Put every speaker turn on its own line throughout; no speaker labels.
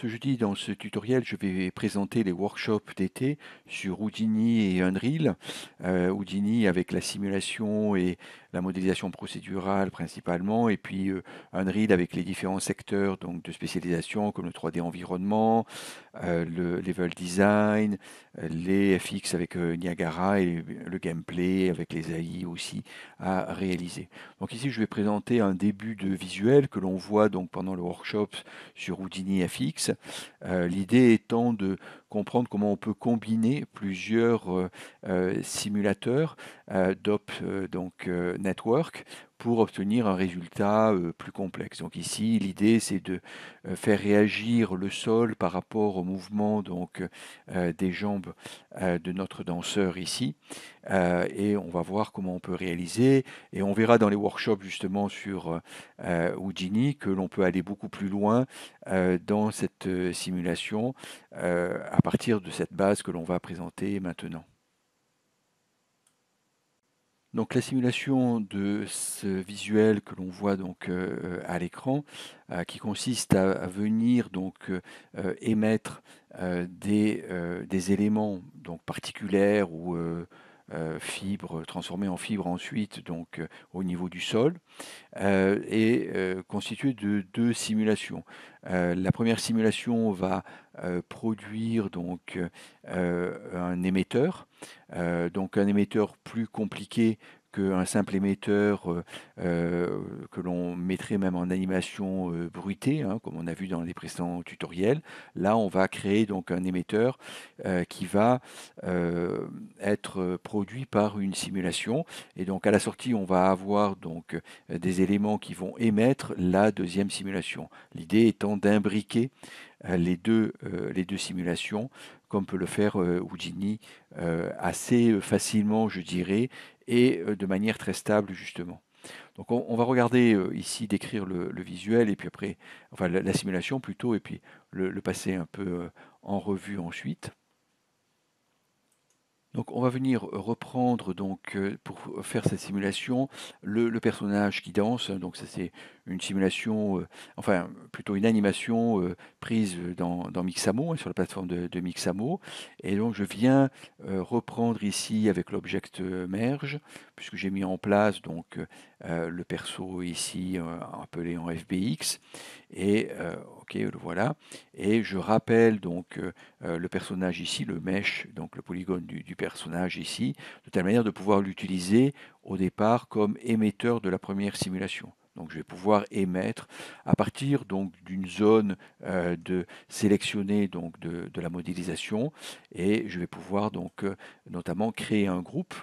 Ce jeudi, dans ce tutoriel, je vais présenter les workshops d'été sur Houdini et Unreal. Euh, Houdini avec la simulation et la modélisation procédurale principalement, et puis euh, un ride avec les différents secteurs donc, de spécialisation comme le 3D environnement, euh, le level design, euh, les FX avec Niagara et le gameplay avec les AI aussi à réaliser. Donc ici je vais présenter un début de visuel que l'on voit donc pendant le workshop sur Houdini FX. L'idée étant de comprendre comment on peut combiner plusieurs euh, euh, simulateurs euh, DOP donc network pour obtenir un résultat euh, plus complexe. Donc ici, l'idée, c'est de euh, faire réagir le sol par rapport au mouvement donc, euh, des jambes de notre danseur ici. et on va voir comment on peut réaliser. Et on verra dans les workshops justement sur Houdini que l'on peut aller beaucoup plus loin dans cette simulation à partir de cette base que l'on va présenter maintenant. Donc la simulation de ce visuel que l'on voit donc euh, euh, à l'écran, euh, qui consiste à, venir donc émettre des, des, éléments donc particuliers ou euh, fibres transformées en fibres ensuite donc euh, au niveau du sol euh, et constitué de deux simulations. la première simulation va produire donc un émetteur, donc un émetteur plus compliqué un simple émetteur euh, euh, que l'on mettrait même en animation euh, bruitée, hein, comme on a vu dans les précédents tutoriels. Là, on va créer donc un émetteur qui va être produit par une simulation. Et donc à la sortie, on va avoir donc des éléments qui vont émettre la deuxième simulation. L'idée étant d'imbriquer les deux, les deux simulations comme peut le faire Houdini assez facilement, je dirais, et euh, de manière très stable justement. Donc on, va regarder euh, ici, décrire le, visuel et puis après, enfin la, simulation plutôt, et puis le, passer un peu euh, en revue ensuite. Donc on va venir reprendre donc pour faire cette simulation le, le personnage qui danse. Donc ça c'est une simulation, euh, enfin plutôt une animation euh, prise dans, dans Mixamo, hein, sur la plateforme de, Mixamo. Et donc je viens euh, reprendre ici avec l'object merge, puisque j'ai mis en place donc le perso ici appelé en FBX. Et ok, voilà. Et je rappelle donc le personnage ici, le mesh, donc le polygone du personnage ici, de telle manière de pouvoir l'utiliser au départ comme émetteur de la première simulation. Donc je vais pouvoir émettre à partir donc d'une zone euh, de sélectionnée donc de, la modélisation et je vais pouvoir donc euh, notamment créer un groupe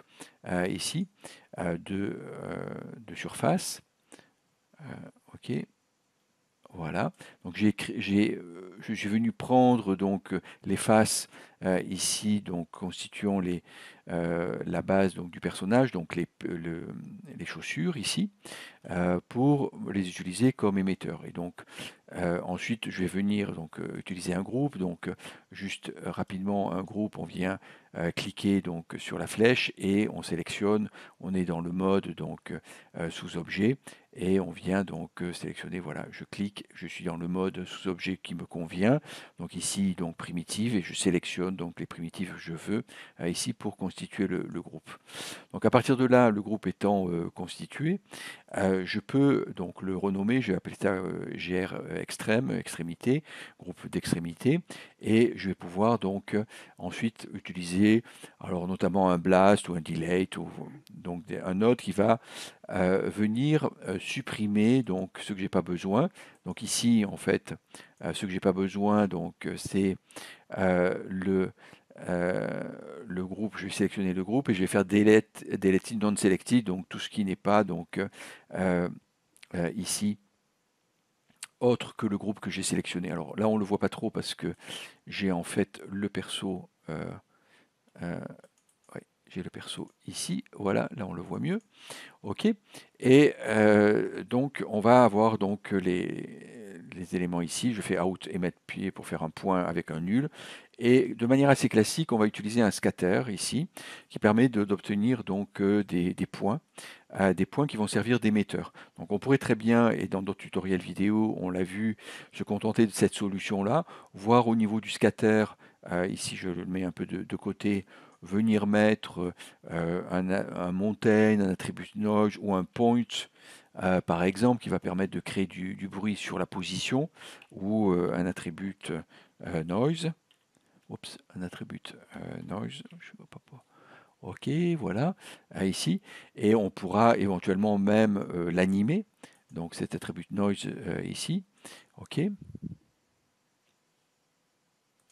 euh, ici de, de, surface. ok. Voilà. Donc j'ai, euh, je suis venu prendre donc euh, les faces euh, ici, donc constituant la base donc du personnage, donc les, chaussures ici, pour les utiliser comme émetteurs. Et donc ensuite, je vais venir donc utiliser un groupe. Donc juste rapidement un groupe, on vient cliquer donc sur la flèche et on sélectionne. On est dans le mode donc sous objet et on vient donc euh, sélectionner, voilà, je clique, je suis dans le mode sous-objet qui me convient, donc ici donc primitive, et je sélectionne donc les primitives que je veux euh, ici pour constituer le, groupe. Donc à partir de là, le groupe étant euh, constitué, euh, je peux donc le renommer, je vais appeler ça euh, GR euh, extrême, extrémité, groupe d'extrémité, et je vais pouvoir donc ensuite utiliser alors notamment un blast ou un delay, ou donc un autre qui va venir supprimer donc ce que j'ai pas besoin. Donc ici en fait, ce que j'ai pas besoin donc c'est le euh, le groupe, je vais sélectionner le groupe et je vais faire delete, deleted non selected, donc tout ce qui n'est pas donc euh, euh, ici autre que le groupe que j'ai sélectionné. Alors là on le voit pas trop parce que j'ai en fait le perso j'ai le perso ici, voilà, là on le voit mieux. Ok. Et donc on va avoir donc les, les éléments ici. Je fais out et mettre pied pour faire un point avec un nul. Et de manière assez classique, on va utiliser un scatter ici, qui permet d'obtenir euh, des, points, euh, des points qui vont servir d'émetteurs. Donc on pourrait très bien, et dans d'autres tutoriels vidéo, on l'a vu, se contenter de cette solution-là, voir au niveau du scatter, euh, ici je le mets un peu de, côté, venir mettre un, un, un attribut noise ou un point, par exemple, qui va permettre de créer du, bruit sur la position, ou un attribut noise. Oups, un attribut euh, noise, je OK, voilà, ici. Et on pourra éventuellement même euh, l'animer. Donc cet attribut noise euh, ici. OK.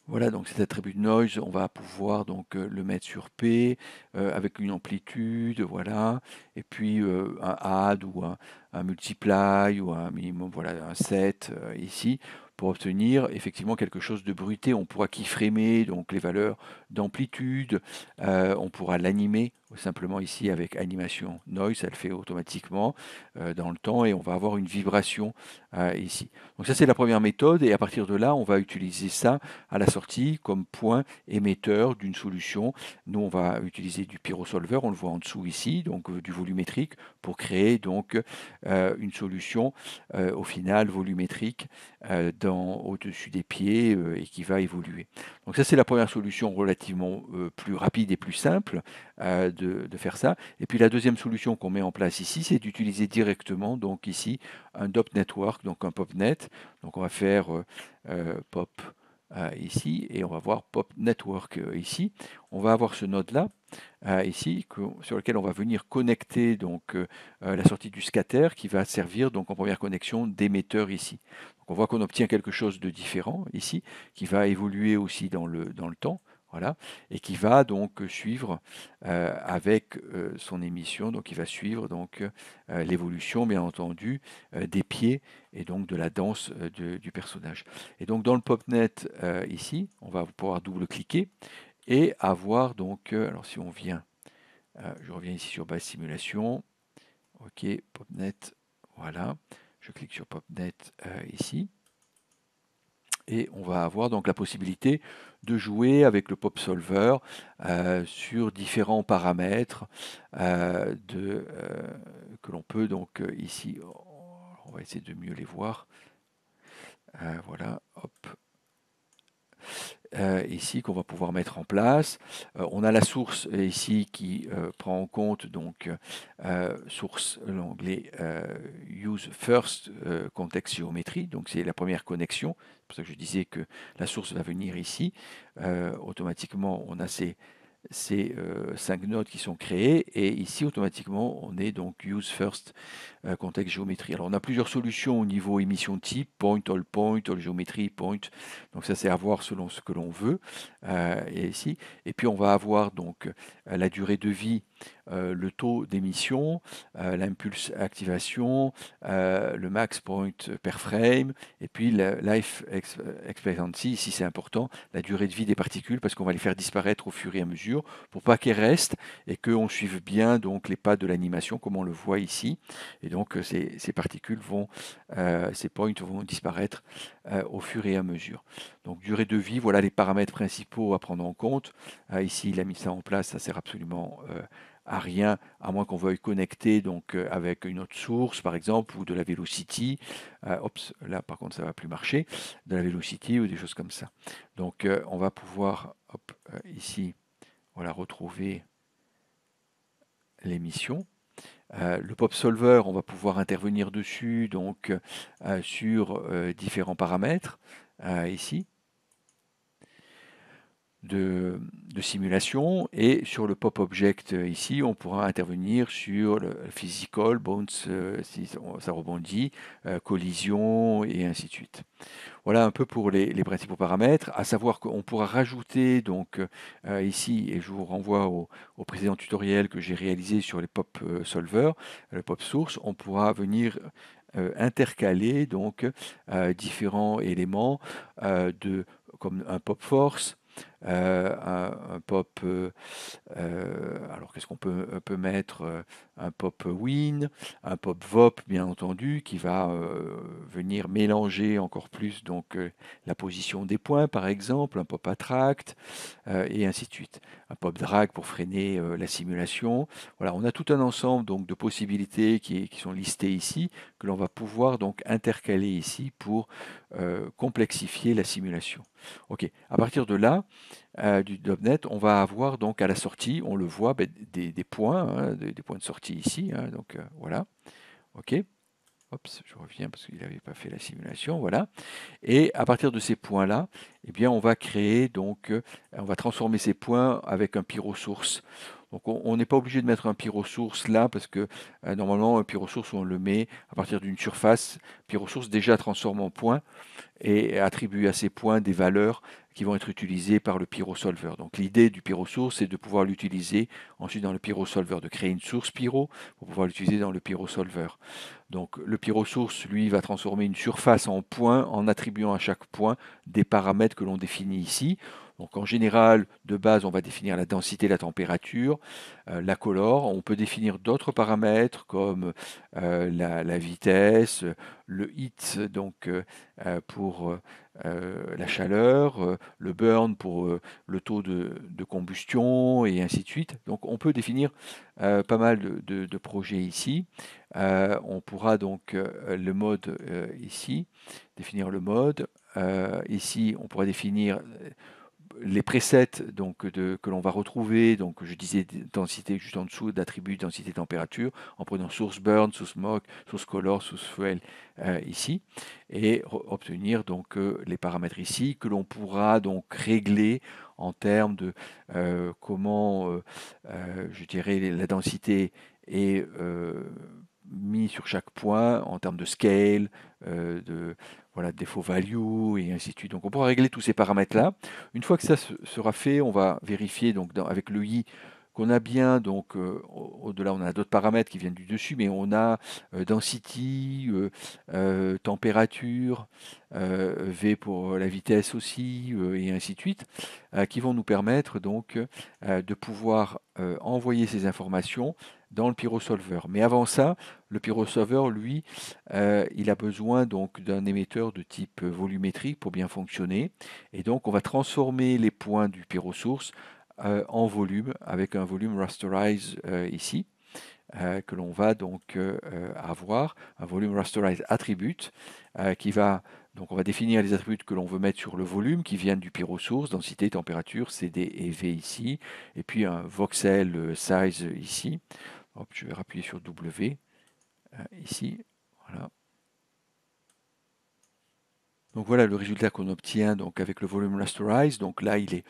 Voilà, donc cet attribut noise, on va pouvoir donc le mettre sur P avec une amplitude, voilà, et puis un add ou un, multiply ou un minimum, voilà, un set ici, pour obtenir effectivement quelque chose de bruté. On pourra keyframer donc les valeurs d'amplitude. Euh, on pourra l'animer simplement ici avec animation noise, elle fait automatiquement euh, dans le temps et on va avoir une vibration euh, ici. Donc ça c'est la première méthode et à partir de là on va utiliser ça à la sortie comme point émetteur d'une solution. Nous on va utiliser du pyrosolver, on le voit en dessous ici, donc du volumétrique pour créer donc une solution au final volumétrique au-dessus des pieds et qui va évoluer. Donc ça c'est la première solution relative euh, plus rapide et plus simple euh, de, faire ça. Et puis la deuxième solution qu'on met en place ici, c'est d'utiliser directement donc ici un DOP network, donc un PopNet. Donc on va faire euh, pop ici et on va voir pop network ici. On va avoir ce node là ici sur lequel on va venir connecter donc la sortie du scatter qui va servir donc en première connexion d'émetteur ici. on voit qu'on obtient quelque chose de différent ici, qui va évoluer aussi dans le temps. Voilà, et qui va donc suivre euh, avec euh, son émission, donc il va suivre donc euh, l'évolution, bien entendu, des pieds et donc de la danse du personnage. Et donc dans le PopNet ici, on va pouvoir double-cliquer et avoir donc, alors si on vient, je reviens ici sur base simulation, ok, PopNet, voilà, je clique sur PopNet ici et on va avoir donc la possibilité de jouer avec le pop solver euh, sur différents paramètres euh, de, euh, que l'on peut donc ici on va essayer de mieux les voir voilà hop euh, ici qu'on va pouvoir mettre en place. Euh, on a la source ici qui euh, prend en compte donc source l'onglet use first context géométrie, donc c'est la première connexion. C'est pour ça que je disais que la source va venir ici. automatiquement, on a ces ces euh, cinq notes qui sont créées. Et ici, automatiquement, on est donc use first euh, context contexte géométrie. Alors, on a plusieurs solutions au niveau émission type, point, all point, all géométrie, point. Donc, ça, c'est à voir selon ce que l'on veut. Euh, et ici, et puis, on va avoir donc la durée de vie euh, le taux d'émission, euh, l'impulse activation, euh, le max point per frame, et puis la life expectancy, ici c'est important, la durée de vie des particules, parce qu'on va les faire disparaître au fur et à mesure, pour pas qu'elles restent et qu'on suive bien donc les pas de l'animation, comme on le voit ici. Et donc ces, ces particules vont, ces points vont disparaître au fur et à mesure. Donc durée de vie, voilà les paramètres principaux à prendre en compte. ici, il a mis ça en place, ça sert absolument à rien, à moins qu'on veuille connecter donc euh, avec une autre source, par exemple, ou de la Velocity. Euh, là par contre ça va plus marcher, de la Velocity ou des choses comme ça. Donc euh, on va pouvoir, ici, retrouver l'émission. le pop solver, on va pouvoir intervenir dessus donc sur différents paramètres ici de, simulation. Et sur le pop object euh, ici, on pourra intervenir sur le physical, bounce, euh, si ça rebondit, euh, collision et ainsi de suite. Voilà un peu pour les, principaux paramètres, à savoir qu'on pourra rajouter donc ici, et je vous renvoie au, précédent tutoriel que j'ai réalisé sur les pop solvers le pop source, on pourra venir intercaler donc différents éléments de comme un pop force, euh, un, pop, euh, euh, alors qu'est-ce qu'on peut, mettre Un pop win, un pop vop, bien entendu, qui va venir mélanger encore plus donc la position des points, par exemple, un pop attract, et ainsi de suite. Un pop drag pour freiner la simulation. Voilà, on a tout un ensemble donc de possibilités qui, sont listées ici, que l'on va pouvoir donc intercaler ici pour complexifier la simulation. Ok, à partir de là, euh, du .NET, on va avoir donc à la sortie, on le voit, ben, des, points, hein, des, points de sortie ici. Hein, donc euh, voilà. OK. je reviens parce qu'il n'avait pas fait la simulation, voilà. Et à partir de ces points-là, eh bien, on va créer donc, euh, on va transformer ces points avec un pyro source on n'est pas obligé de mettre un pyrosource là parce que euh, normalement un pyrosource on le met à partir d'une surface, pyrosource déjà transforme en points et attribue à ces points des valeurs qui vont être utilisées par le pyrosolver. Donc l'idée du pyrosource c'est de pouvoir l'utiliser ensuite dans le pyrosolver, de créer une source pyro pour pouvoir l'utiliser dans le pyrosolver. Donc le pyrosource lui va transformer une surface en points en attribuant à chaque point des paramètres que l'on définit ici. Donc en général, de base, on va définir la densité, la température, euh, la couleur. On peut définir d'autres paramètres comme euh, la, vitesse, le heat donc, euh, pour la chaleur, le burn pour le taux de, combustion et ainsi de suite. Donc on peut définir pas mal de, projets ici. on pourra donc le mode ici, définir le mode. ici, on pourra définir les presets donc, de, que l'on va retrouver, donc je disais densité juste en dessous d'attributs densité température, en prenant source burn, source mock, source color, source fuel euh, ici, et obtenir donc euh, les paramètres ici que l'on pourra donc régler en termes de euh, comment je dirais la densité est mis sur chaque point en termes de scale, euh, de voilà, défaut value et ainsi de suite. Donc on pourra régler tous ces paramètres là. Une fois que ça sera fait, on va vérifier donc avec le i qu'on a bien, donc euh, au-delà, on a d'autres paramètres qui viennent du dessus, mais on a euh, density, euh, température, V pour la vitesse aussi, et ainsi de suite, qui vont nous permettre donc de pouvoir envoyer ces informations dans le pyrosolver. Mais avant ça, le pyrosolver, lui, il a besoin donc d'un émetteur de type volumétrique pour bien fonctionner. Et donc, on va transformer les points du pyrosource euh, en volume, avec un volume rasterize euh, ici, euh, que l'on va donc avoir, un volume rasterize attribute, qui va, donc on va définir les attributs que l'on veut mettre sur le volume, qui viennent du pyro source densité, température, CD et V ici, et puis un voxel size ici. je vais appuyer sur W, ici, voilà. Donc voilà le résultat qu'on obtient donc avec le volume rasterize. Donc là, il est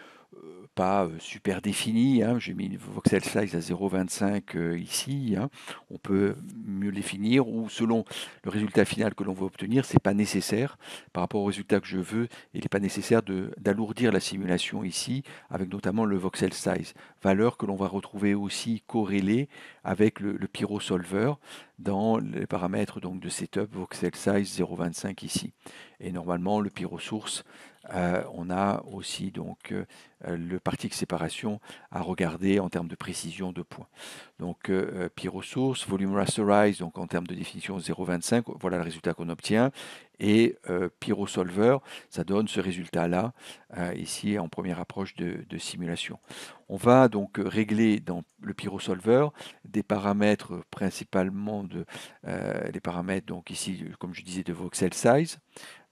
pas super défini, hein. J'ai mis une voxel size à 0,25 ici. Hein. On peut mieux définir, ou selon le résultat final que l'on veut obtenir, c'est pas nécessaire par rapport au résultat que je veux. Il n'est pas nécessaire d'alourdir la simulation ici avec notamment le voxel size, valeur que l'on va retrouver aussi corrélée avec le, pyro solver dans les paramètres donc de setup voxel size 0,25 ici. Et normalement, le pyro source euh, on a aussi donc euh, le parti de séparation à regarder en termes de précision de points. Donc euh, Pyro Source, volume rasterize, donc en termes de définition 0,25, voilà le résultat qu'on obtient. Et Solver, ça donne ce résultat-là, ici en première approche de, simulation. On va donc régler dans le Solver, des paramètres principalement de les paramètres donc ici comme je disais de voxel size.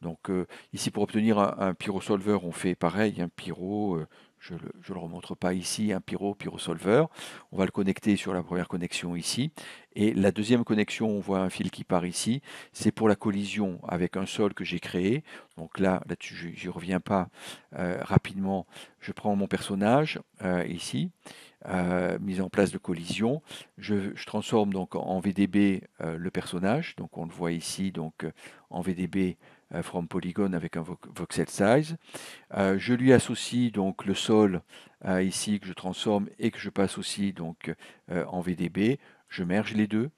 Donc euh, ici pour obtenir un, pyro-solver, on fait pareil, un pyro, euh, je ne le, remontre pas ici, un pyro, pyro solver On va le connecter sur la première connexion ici. Et la deuxième connexion, on voit un fil qui part ici, c'est pour la collision avec un sol que j'ai créé. Donc là, là-dessus, je n'y reviens pas euh, rapidement. Je prends mon personnage ici. mise en place de collision. Je, transforme donc en VDB le personnage, donc on le voit ici donc en VDB euh, from polygon avec un voxel size. Euh, je lui associe donc le sol euh, ici que je transforme et que je passe aussi donc en VDB. Je merge les deux,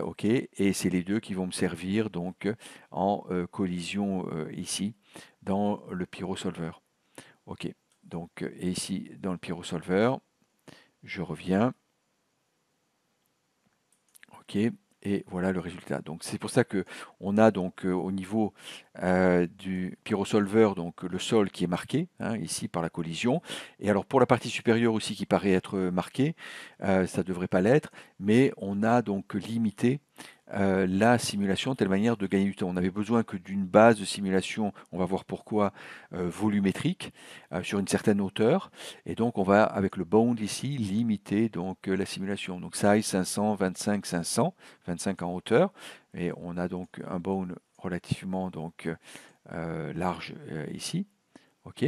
ok, et c'est les deux qui vont me servir donc en collision ici dans le pyrosolver. Ok, donc et ici dans le pyrosolver, je reviens. Ok, et voilà le résultat. Donc c'est pour ça que on a donc euh, au niveau euh, du pyrosolver donc le sol qui est marqué hein, ici par la collision. Et alors pour la partie supérieure aussi qui paraît être marquée, euh, ça ne devrait pas l'être, mais on a donc limité euh, la simulation, telle manière de gagner du temps. On avait besoin que d'une base de simulation, on va voir pourquoi, euh, volumétrique, euh, sur une certaine hauteur. Et donc on va, avec le bound ici, limiter donc la simulation. Donc size 500, 25, 500, 25 en hauteur. Et on a donc un bound relativement donc, large ici. OK.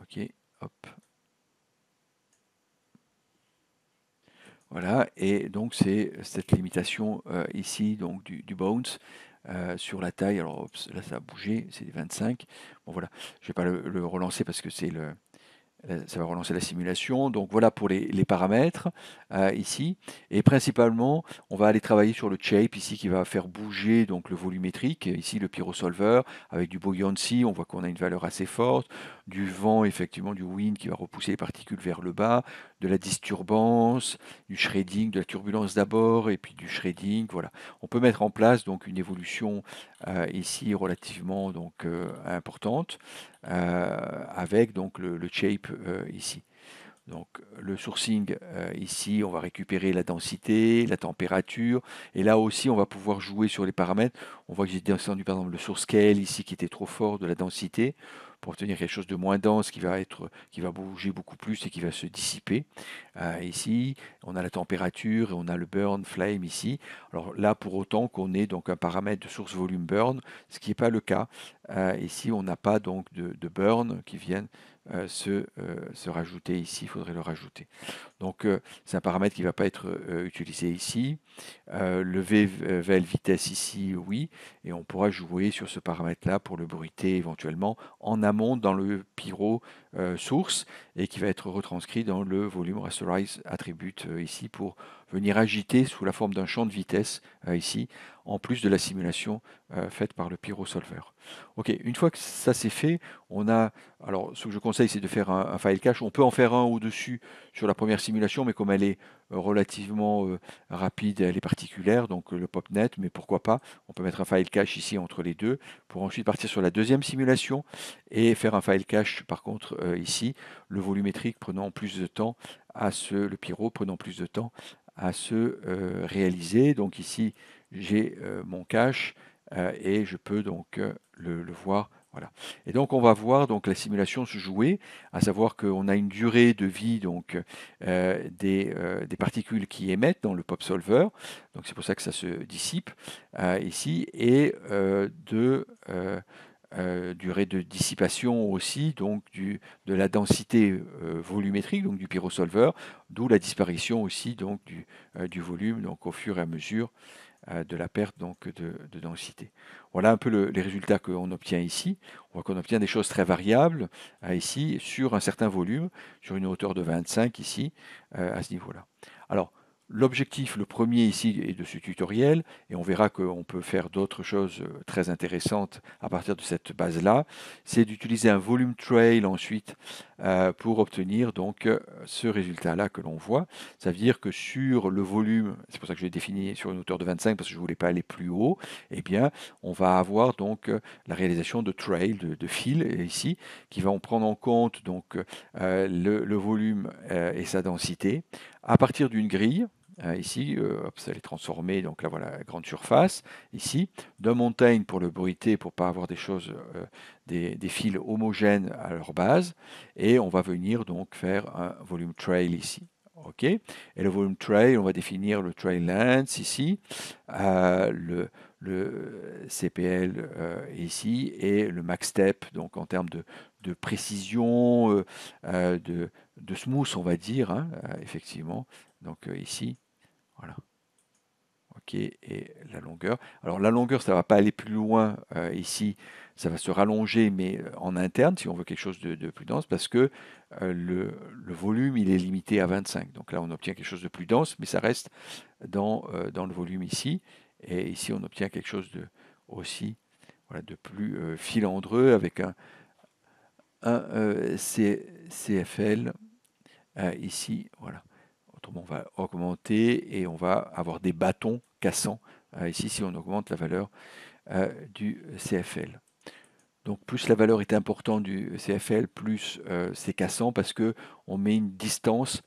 OK, hop. Voilà, et donc c'est euh, cette limitation euh, ici donc du, bounce euh, sur la taille. Alors là ça a bougé, c'est 25. Bon voilà, je ne vais pas le relancer parce que c'est le, euh, ça va relancer la simulation. Donc voilà pour les, paramètres euh, ici. Et principalement, on va aller travailler sur le shape ici qui va faire bouger donc le volumétrique. Ici le pyrosolver avec du buoyancy, on voit qu'on a une valeur assez forte. Du vent, effectivement, du wind qui va repousser les particules vers le bas. De la disturbance, du shredding, de la turbulence d'abord et puis du shredding. Voilà. On peut mettre en place donc une évolution euh, ici relativement donc importante avec donc le, le shape euh, ici. Donc le sourcing euh, ici, on va récupérer la densité, la température, et là aussi on va pouvoir jouer sur les paramètres. On voit que j'ai descendu par exemple le source scale ici qui était trop fort de la densité pour obtenir quelque chose de moins dense qui va être qui va bouger beaucoup plus et qui va se dissiper. Euh, ici, on a la température et on a le burn flame ici. Alors là, pour autant qu'on ait donc un paramètre de source volume burn, ce qui n'est pas le cas. ici, on n'a pas donc de, de burn qui viennent euh, euh, se, rajouter ici, il faudrait le rajouter. Donc euh, c'est un paramètre qui ne va pas être utilisé ici. le VL vitesse ici, oui, et on pourra jouer sur ce paramètre-là pour le bruiter éventuellement en amont dans le pyro source et qui va être retranscrit dans le volume rasterize attribute ici pour venir agiter sous la forme d'un champ de vitesse ici, en plus de la simulation faite par le pyro solver Ok, une fois que ça c'est fait, on a. Alors, ce que je conseille, c'est de faire un, file cache. On peut en faire un au-dessus sur la première simulation, mais comme elle est euh, relativement euh, rapide, elle est particulière, donc euh, le pop net, mais pourquoi pas On peut mettre un file cache ici entre les deux pour ensuite partir sur la deuxième simulation et faire un file cache par contre ici, le volumétrique prenant plus de temps à se. le pyro prenant plus de temps à se réaliser. Donc ici, j'ai mon cache et je peux donc le, voir. Voilà. Et donc on va voir donc la simulation se jouer, à savoir qu'on a une durée de vie donc euh, euh, des, particules qui émettent dans le pop solver, donc c'est pour ça que ça se dissipe euh, ici, et de euh, durée de dissipation aussi, donc du, de la densité euh, volumétrique, donc du pyrosolver, d'où la disparition aussi donc du, euh, du, volume, donc au fur et à mesure de la perte donc de, densité. Voilà un peu les résultats qu'on obtient ici. On voit qu'on obtient des choses très variables ici sur un certain volume, sur une hauteur de 25 ici à ce niveau-là. Alors L'objectif, le premier ici, est de ce tutoriel, et on verra qu'on peut faire d'autres choses euh, très intéressantes à partir de cette base-là, c'est d'utiliser un volume trail ensuite euh, pour obtenir donc euh, ce résultat-là que l'on voit. Ça veut dire que sur le volume, c'est pour ça que je l'ai défini sur une hauteur de 25 parce que je ne voulais pas aller plus haut, et eh bien, on va avoir donc la réalisation de trail, de, fil ici, qui va en prendre en compte donc le, volume et sa densité à partir d'une grille Hein, ici, euh, ça les transformer, donc là voilà, grande surface, ici, deux montagnes pour le bruiter, pour ne pas avoir des choses, euh, des, fils homogènes à leur base, et on va venir donc faire un volume trail ici. ok et le volume trail, on va définir le trail length ici, euh, le, CPL ici et le max step, donc en termes de, précision, de, smooth, on va dire, hein, effectivement, donc ici, voilà. OK, et la longueur. Alors la longueur, ça ne va pas aller plus loin euh, ici, ça va se rallonger, mais euh, en interne, si on veut quelque chose de, plus dense, parce que euh, le, volume, il est limité à 25. Donc là, on obtient quelque chose de plus dense, mais ça reste dans, dans le volume ici. Et ici, on obtient quelque chose de aussi voilà, de plus filandreux avec un, un CFL ici. Voilà. Autrement, on va augmenter et on va avoir des bâtons cassants euh, ici si on augmente la valeur euh, du CFL. Donc plus la valeur est importante du CFL, plus euh, c'est cassant parce qu'on met une distance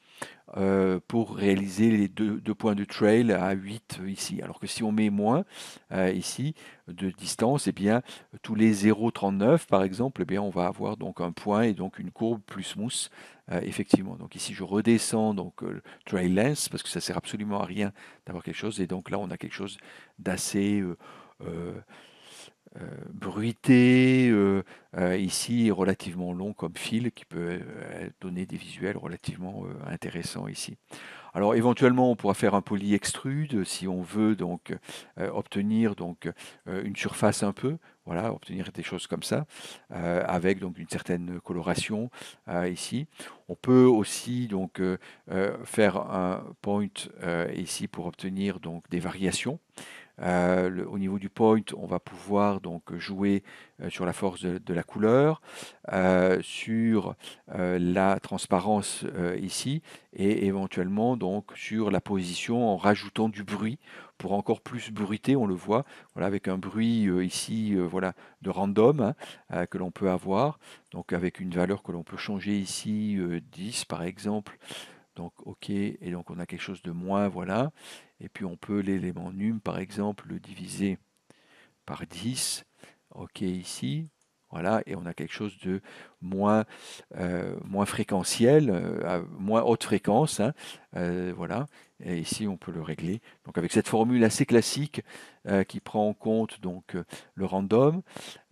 euh, pour réaliser les deux, points de trail à 8 euh, ici. Alors que si on met moins euh, ici de distance, et eh bien, tous les 0,39 par exemple, eh bien, on va avoir donc un point et donc une courbe plus smooth effectivement. Donc ici je redescends donc trail length parce que ça sert absolument à rien d'avoir quelque chose et donc là on a quelque chose d'assez euh, bruité, euh, euh, ici relativement long comme fil, qui peut donner des visuels relativement intéressants ici. Alors éventuellement, on pourra faire un poly extrude si on veut donc obtenir donc une surface un peu, voilà, obtenir des choses comme ça, avec donc une certaine coloration ici. On peut aussi donc faire un point ici pour obtenir donc des variations. Euh, au niveau du point, on va pouvoir donc jouer euh, sur la force de, la couleur, euh, sur la transparence ici, et éventuellement donc sur la position en rajoutant du bruit pour encore plus bruiter, on le voit, voilà, avec un bruit ici voilà, de random hein, que l'on peut avoir, donc avec une valeur que l'on peut changer ici, 10 par exemple. Donc OK, et donc on a quelque chose de moins, voilà. Et puis on peut l'élément num, par exemple, le diviser par 10. OK ici. Voilà, et on a quelque chose de moins, euh, moins fréquentiel, euh, à moins haute fréquence. Hein. Euh, voilà, et ici, on peut le régler. Donc avec cette formule assez classique euh, qui prend en compte donc euh, le random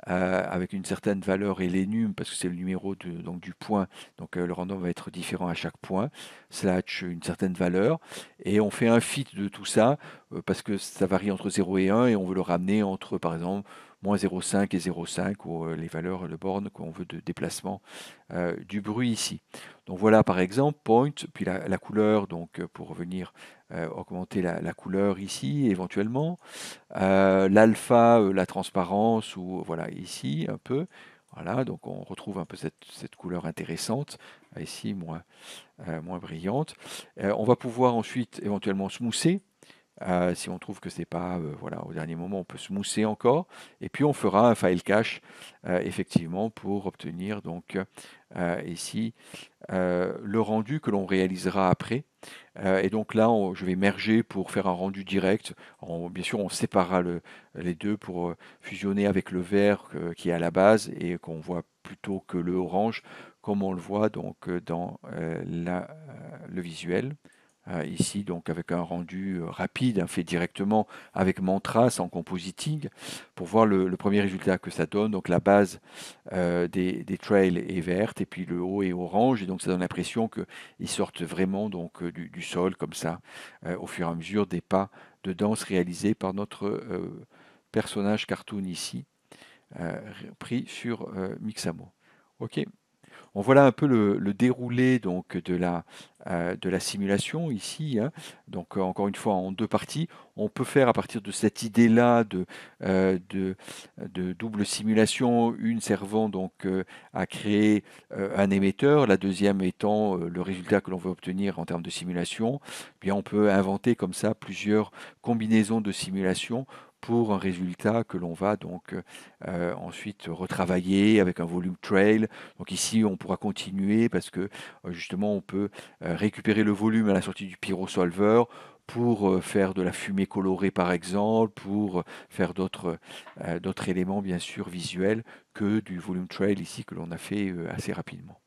euh, avec une certaine valeur et l'énum parce que c'est le numéro donc du point. Donc le random va être différent à chaque point. Slash une certaine valeur et on fait un fit de tout ça parce que ça varie entre 0 et 1 et on veut le ramener entre par exemple moins 0,5 et 0,5 ou euh, les valeurs de borne qu'on veut de déplacement euh, du bruit ici. Donc voilà par exemple point, puis la, couleur donc euh, pour venir augmenter la, couleur ici éventuellement, l'alpha, la transparence ou voilà ici un peu. Voilà, donc on retrouve un peu cette, couleur intéressante, ici moins, moins brillante. on va pouvoir ensuite éventuellement smousser, euh, si on trouve que ce n'est pas, euh, au dernier moment, on peut se mousser encore. Et puis on fera un file cache euh, effectivement pour obtenir ici le rendu que l'on réalisera après. et donc là, je vais merger pour faire un rendu direct. bien sûr, on séparera les deux pour fusionner avec le vert qui est à la base et qu'on voit plutôt que le orange, comme on le voit donc dans le visuel. Euh, ici donc avec un rendu euh, rapide, hein, fait directement avec Mantra sans compositing, pour voir le, premier résultat que ça donne. Donc la base euh, des, trails est verte et puis le haut est orange, et donc ça donne l'impression qu'ils sortent vraiment donc du, sol comme ça, au fur et à mesure des pas de danse réalisés par notre personnage cartoon ici, pris sur Mixamo. Ok. On voilà un peu le, déroulé donc, de, la, euh, de la simulation ici. Hein. Donc euh, encore une fois en deux parties. On peut faire à partir de cette idée-là de, euh, de, double simulation, une servant donc à créer un émetteur, la deuxième étant le résultat que l'on veut obtenir en termes de simulation. bien on peut inventer comme ça plusieurs combinaisons de simulations pour un résultat que l'on va donc euh, ensuite retravailler avec un volume trail. Donc ici, on pourra continuer parce que euh, justement, on peut euh, récupérer le volume à la sortie du solver pour faire de la fumée colorée par exemple, pour faire d'autres éléments bien sûr visuels que du volume trail ici que l'on a fait assez rapidement.